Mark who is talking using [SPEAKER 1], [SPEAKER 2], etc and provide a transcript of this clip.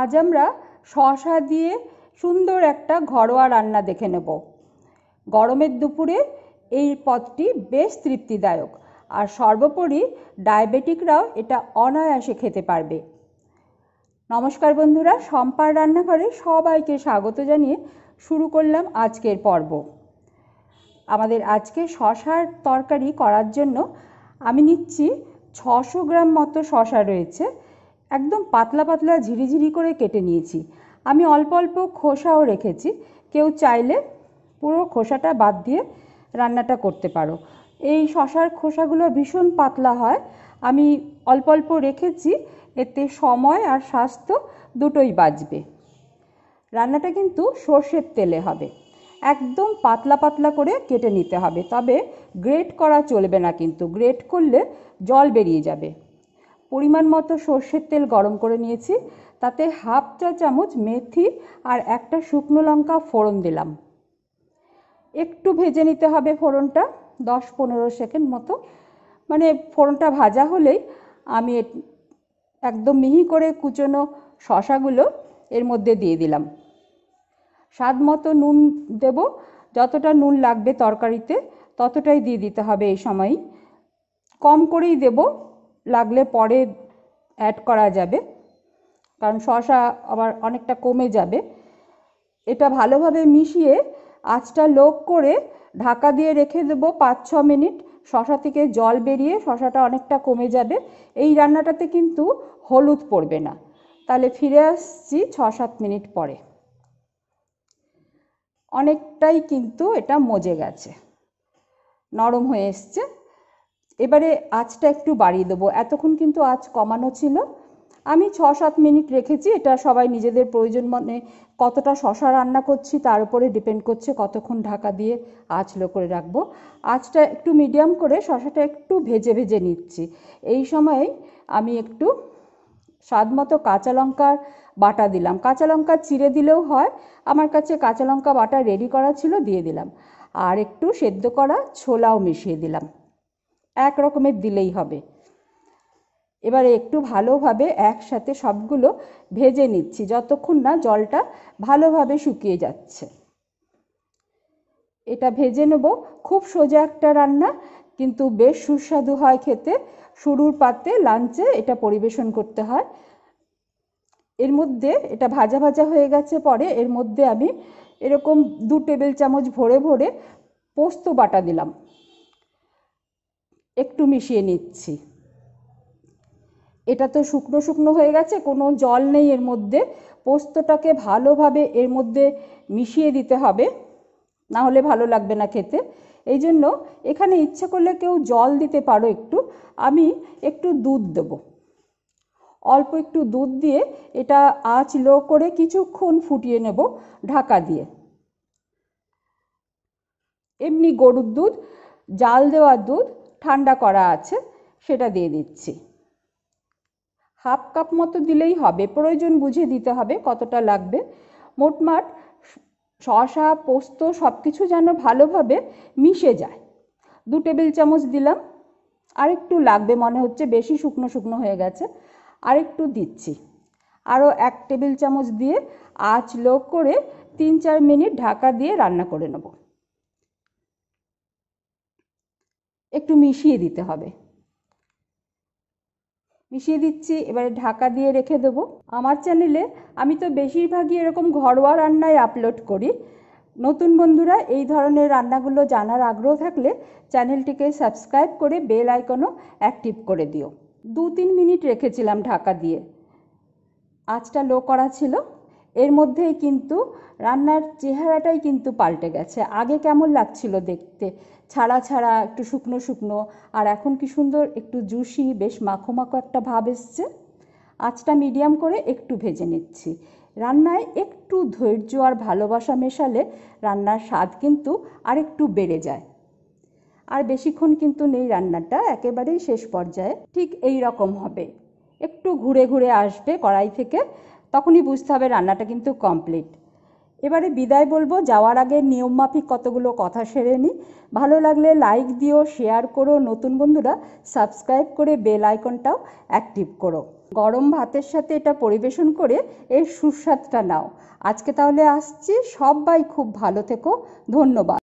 [SPEAKER 1] আজ আমরা শশা দিয়ে সুন্দর একটা ঘরোয়া রান্না দেখে নেব গরমের দুপুরে এই পদটি বেশ তৃপ্তিদায়ক আর সর্বোপরি ডায়াবেটিকরাও এটা অনায়াসে খেতে পারবে নমস্কার বন্ধুরা সম্পার রান্নাঘরে সবাইকে স্বাগত জানিয়ে শুরু করলাম আজকের পর্ব আমাদের আজকে শশার তরকারি করার জন্য আমি নিচ্ছি ছশো গ্রাম মতো শশা রয়েছে একদম পাতলা পাতলা ঝিরিঝিরি করে কেটে নিয়েছি আমি অল্প অল্প খোসাও রেখেছি কেউ চাইলে পুরো খোসাটা বাদ দিয়ে রান্নাটা করতে পারো এই শশার খোসাগুলো ভীষণ পাতলা হয় আমি অল্প অল্প রেখেছি এতে সময় আর স্বাস্থ্য দুটোই বাঁচবে রান্নাটা কিন্তু সর্ষের তেলে হবে একদম পাতলা পাতলা করে কেটে নিতে হবে তবে গ্রেট করা চলবে না কিন্তু গ্রেট করলে জল বেরিয়ে যাবে পরিমাণ মতো সর্ষের তেল গরম করে নিয়েছি তাতে হাফ চা চামচ মেথি আর একটা শুকনো লঙ্কা ফোড়ন দিলাম একটু ভেজে নিতে হবে ফোড়নটা দশ পনেরো সেকেন্ড মতো মানে ফোড়নটা ভাজা হলেই আমি একদম মিহি করে কুচনো শশাগুলো এর মধ্যে দিয়ে দিলাম স্বাদ মতো নুন দেব যতটা নুন লাগবে তরকারিতে ততটাই দিয়ে দিতে হবে এই সময়ই কম করেই দেব লাগলে পরে অ্যাড করা যাবে কারণ শশা আবার অনেকটা কমে যাবে এটা ভালোভাবে মিশিয়ে আঁচটা লোক করে ঢাকা দিয়ে রেখে দেবো পাঁচ ছ মিনিট শশা থেকে জল বেরিয়ে শশাটা অনেকটা কমে যাবে এই রান্নাটাতে কিন্তু হলুদ পড়বে না তাহলে ফিরে আসছি ছ সাত মিনিট পরে অনেকটাই কিন্তু এটা মজে গেছে নরম হয়ে এসছে এবারে আঁচটা একটু বাড়িয়ে দেবো এতক্ষণ কিন্তু আঁচ কমানো ছিল আমি ছ সাত মিনিট রেখেছি এটা সবাই নিজেদের প্রয়োজন মানে কতটা শশা রান্না করছি তার উপরে ডিপেন্ড করছে কতক্ষণ ঢাকা দিয়ে আঁচ লো করে রাখবো আঁচটা একটু মিডিয়াম করে শশাটা একটু ভেজে ভেজে নিচ্ছি এই সময় আমি একটু স্বাদ মতো কাঁচা লঙ্কার বাটা দিলাম কাঁচা লঙ্কা চিড়ে দিলেও হয় আমার কাছে কাঁচা লঙ্কা বাটা রেডি করা ছিল দিয়ে দিলাম আর একটু সেদ্ধ করা ছোলাও মিশিয়ে দিলাম এক রকমের দিলেই হবে এবারে একটু ভালোভাবে একসাথে সবগুলো ভেজে নিচ্ছি যতক্ষণ না জলটা ভালোভাবে শুকিয়ে যাচ্ছে এটা ভেজে নেব খুব সোজা একটা রান্না কিন্তু বেশ সুস্বাদু হয় খেতে শুরুর পাতে লাঞ্চে এটা পরিবেশন করতে হয় এর মধ্যে এটা ভাজা ভাজা হয়ে গেছে পরে এর মধ্যে আমি এরকম দু টেবিল চামচ ভরে ভরে পোস্ত বাটা দিলাম একটু মিশিয়ে নিচ্ছি এটা তো শুকনো শুকনো হয়ে গেছে কোনো জল নেই এর মধ্যে পোস্তটাকে ভালোভাবে এর মধ্যে মিশিয়ে দিতে হবে না হলে ভালো লাগবে না খেতে এই জন্য এখানে ইচ্ছা করলে কেউ জল দিতে পারো একটু আমি একটু দুধ দেব অল্প একটু দুধ দিয়ে এটা আঁচ লো করে কিছুক্ষণ ফুটিয়ে নেব ঢাকা দিয়ে এমনি গরুর দুধ জাল দেওয়ার দুধ ঠান্ডা করা আছে সেটা দিয়ে দিচ্ছি হাফ কাপ মতো দিলেই হবে প্রয়োজন বুঝে দিতে হবে কতটা লাগবে মোটমাট শশা পোস্ত সব কিছু যেন ভালোভাবে মিশে যায় দু টেবিল চামচ দিলাম আর একটু লাগবে মনে হচ্ছে বেশি শুকনো শুকনো হয়ে গেছে আর একটু দিচ্ছি আরও এক টেবিল চামচ দিয়ে আঁচ লো করে তিন চার মিনিট ঢাকা দিয়ে রান্না করে নেবো একটু মিশিয়ে দিতে হবে মিশিয়ে দিচ্ছি এবারে ঢাকা দিয়ে রেখে দেব আমার চ্যানেলে আমি তো বেশিরভাগই এরকম ঘরোয়া রান্নায় আপলোড করি নতুন বন্ধুরা এই ধরনের রান্নাগুলো জানার আগ্রহ থাকলে চ্যানেলটিকে সাবস্ক্রাইব করে বেল আইকনও অ্যাক্টিভ করে দিও দু তিন মিনিট রেখেছিলাম ঢাকা দিয়ে আজটা লো করা ছিল এর মধ্যেই কিন্তু রান্নার চেহারাটাই কিন্তু পাল্টে গেছে আগে কেমন লাগছিল দেখতে ছাড়া ছাড়া একটু শুকনো শুকনো আর এখন কি সুন্দর একটু জুসি বেশ মাখো মাখো একটা ভাব এসছে আঁচটা মিডিয়াম করে একটু ভেজে নিচ্ছি রান্নায় একটু ধৈর্য আর ভালোবাসা মেশালে রান্নার স্বাদ কিন্তু আর একটু বেড়ে যায় আর বেশিক্ষণ কিন্তু নেই রান্নাটা একেবারেই শেষ পর্যায়ে ঠিক এই রকম হবে একটু ঘুরে ঘুরে আসবে কড়াই থেকে তখনই বুঝতে হবে রান্নাটা কিন্তু কমপ্লিট এবারে বিদায় বলবো যাওয়ার আগে নিয়মমাফিক কতগুলো কথা সেরে নিই ভালো লাগলে লাইক দিও শেয়ার করো নতুন বন্ধুরা সাবস্ক্রাইব করে বেল আইকনটাও অ্যাক্টিভ করো গরম ভাতের সাথে এটা পরিবেশন করে এর সুস্বাদটা নাও আজকে তাহলে আসছি সবাই খুব ভালো থেকো ধন্যবাদ